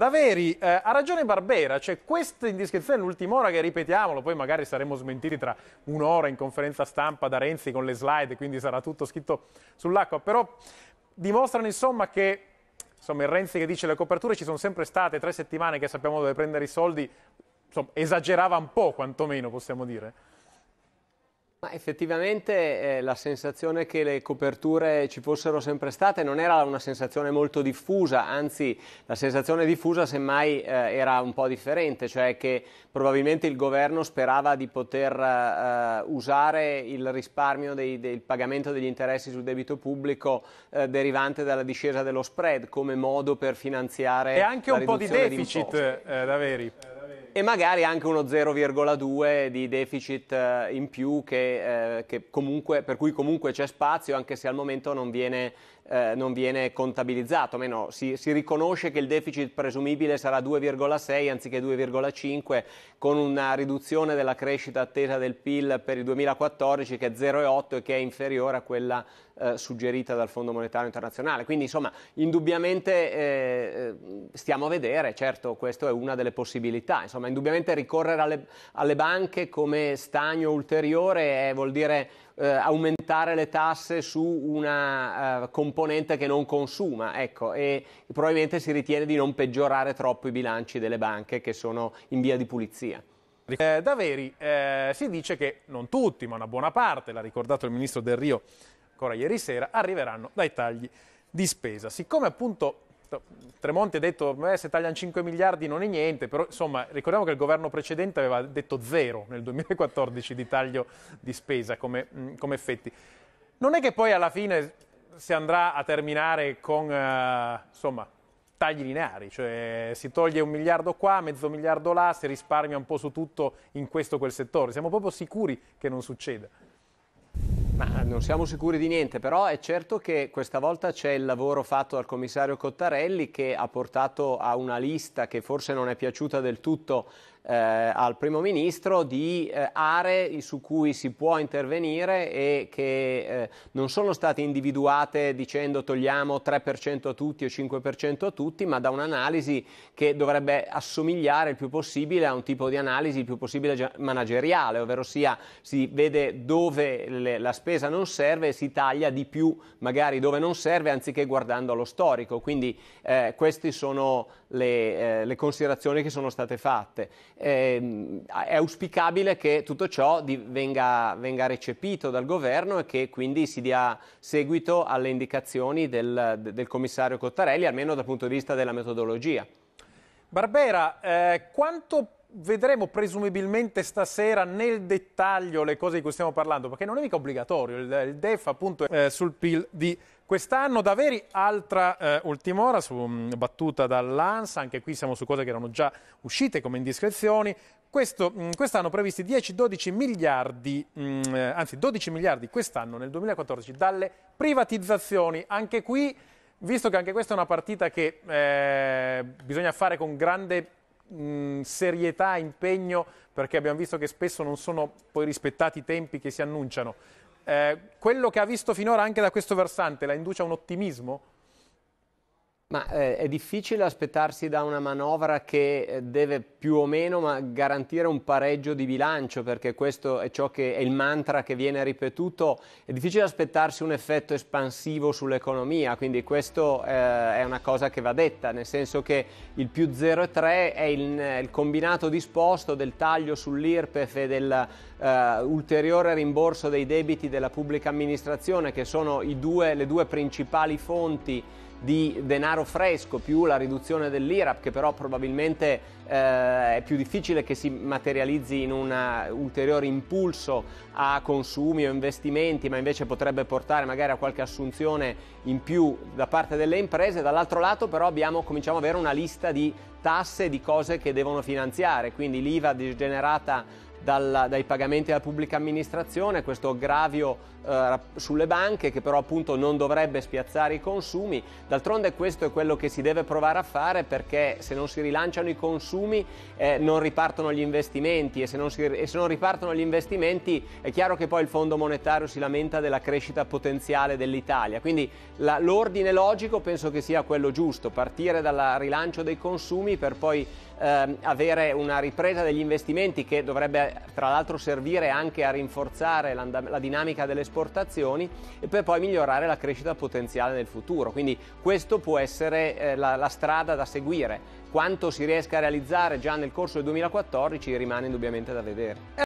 Daveri, eh, ha ragione Barbera, cioè questa indiscrezione l'ultima ora che ripetiamolo, poi magari saremo smentiti tra un'ora in conferenza stampa da Renzi con le slide, quindi sarà tutto scritto sull'acqua, però dimostrano insomma che insomma, il Renzi che dice le coperture ci sono sempre state, tre settimane che sappiamo dove prendere i soldi, insomma, esagerava un po' quantomeno possiamo dire. Ma effettivamente eh, la sensazione che le coperture ci fossero sempre state non era una sensazione molto diffusa, anzi la sensazione diffusa semmai eh, era un po' differente, cioè che probabilmente il governo sperava di poter eh, usare il risparmio dei, del pagamento degli interessi sul debito pubblico eh, derivante dalla discesa dello spread come modo per finanziare e anche un po' di deficit, eh, da veri e magari anche uno 0,2 di deficit eh, in più che, eh, che comunque, per cui comunque c'è spazio anche se al momento non viene eh, non viene contabilizzato, meno si, si riconosce che il deficit presumibile sarà 2,6 anziché 2,5 con una riduzione della crescita attesa del PIL per il 2014 che è 0,8 e che è inferiore a quella eh, suggerita dal Fondo Monetario Internazionale. Quindi insomma, indubbiamente eh, eh stiamo a vedere, certo, questa è una delle possibilità. Insomma, indubbiamente ricorrere alle, alle banche come stagno ulteriore eh, vuol dire eh, aumentare le tasse su una uh, componente componente che non consuma, ecco, e probabilmente si ritiene di non peggiorare troppo i bilanci delle banche che sono in via di pulizia. Eh, da Veri eh, si dice che non tutti, ma una buona parte, l'ha ricordato il ministro Del Rio ancora ieri sera, arriveranno dai tagli di spesa. Siccome appunto Tremonti ha detto che se tagliano 5 miliardi non è niente, però insomma ricordiamo che il governo precedente aveva detto zero nel 2014 di taglio di spesa come, mm, come effetti. Non è che poi alla fine si andrà a terminare con eh, insomma, tagli lineari, cioè si toglie un miliardo qua, mezzo miliardo là, si risparmia un po' su tutto in questo o quel settore. Siamo proprio sicuri che non succeda. Ma non siamo sicuri di niente, però è certo che questa volta c'è il lavoro fatto dal commissario Cottarelli che ha portato a una lista che forse non è piaciuta del tutto eh, al primo ministro di eh, aree su cui si può intervenire e che eh, non sono state individuate dicendo togliamo 3% a tutti o 5% a tutti, ma da un'analisi che dovrebbe assomigliare il più possibile a un tipo di analisi il più possibile manageriale, ovvero sia si vede dove le, la spesa non serve e si taglia di più magari dove non serve anziché guardando allo storico. Quindi eh, queste sono le, eh, le considerazioni che sono state fatte eh, è auspicabile che tutto ciò di, venga, venga, recepito dal governo e che quindi si dia seguito alle indicazioni del, del commissario Cottarelli, almeno dal punto di vista della metodologia. Barbera, eh, quanto vedremo presumibilmente stasera nel dettaglio le cose di cui stiamo parlando? Perché non è mica obbligatorio, il, il DEF appunto è, eh, sul PIL di Quest'anno Daveri, altra eh, ultima ora, su, mh, mm, battuta dall'ANSA, anche qui siamo su cose che erano già uscite come indiscrezioni. Mm, quest'anno previsti 10-12 miliardi, mh, mm, eh, anzi 12 miliardi quest'anno nel 2014 dalle privatizzazioni. Anche qui, visto che anche questa è una partita che eh, bisogna fare con grande mh, serietà, impegno, perché abbiamo visto che spesso non sono poi rispettati i tempi che si annunciano. Eh, quello che ha visto finora anche da questo versante la induce a un ottimismo? Ma eh, è difficile aspettarsi da una manovra che eh, deve più o meno garantire un pareggio di bilancio, perché questo è, che, è il mantra che viene ripetuto. È difficile aspettarsi un effetto espansivo sull'economia, quindi questo eh, è una cosa che va detta, nel senso che il più 0,3 è il, il, combinato disposto del taglio sull'IRPEF e dell'ulteriore eh, rimborso dei debiti della pubblica amministrazione, che sono due, le due principali fonti di denaro fresco più la riduzione dell'IRAP che però probabilmente eh, è più difficile che si materializzi in un ulteriore impulso a consumi o investimenti ma invece potrebbe portare magari a qualche assunzione in più da parte delle imprese dall'altro lato però abbiamo, cominciamo ad avere una lista di tasse di cose che devono finanziare quindi l'IVA generata dalla, dai pagamenti alla pubblica amministrazione, questo aggravio eh, sulle banche che però appunto non dovrebbe spiazzare i consumi. D'altronde questo è quello che si deve provare a fare perché se non si rilanciano i consumi eh, non ripartono gli investimenti e se, non si, e se non ripartono gli investimenti è chiaro che poi il Fondo Monetario si lamenta della crescita potenziale dell'Italia. Quindi la, l'ordine logico penso che sia quello giusto, partire dal rilancio dei consumi per poi eh, avere una ripresa degli investimenti che dovrebbe tra l'altro servire anche a rinforzare la dinamica delle esportazioni e per poi migliorare la crescita potenziale nel futuro. Quindi questo può essere eh, la, la strada da seguire. Quanto si riesca a realizzare già nel corso del 2014 rimane indubbiamente da vedere.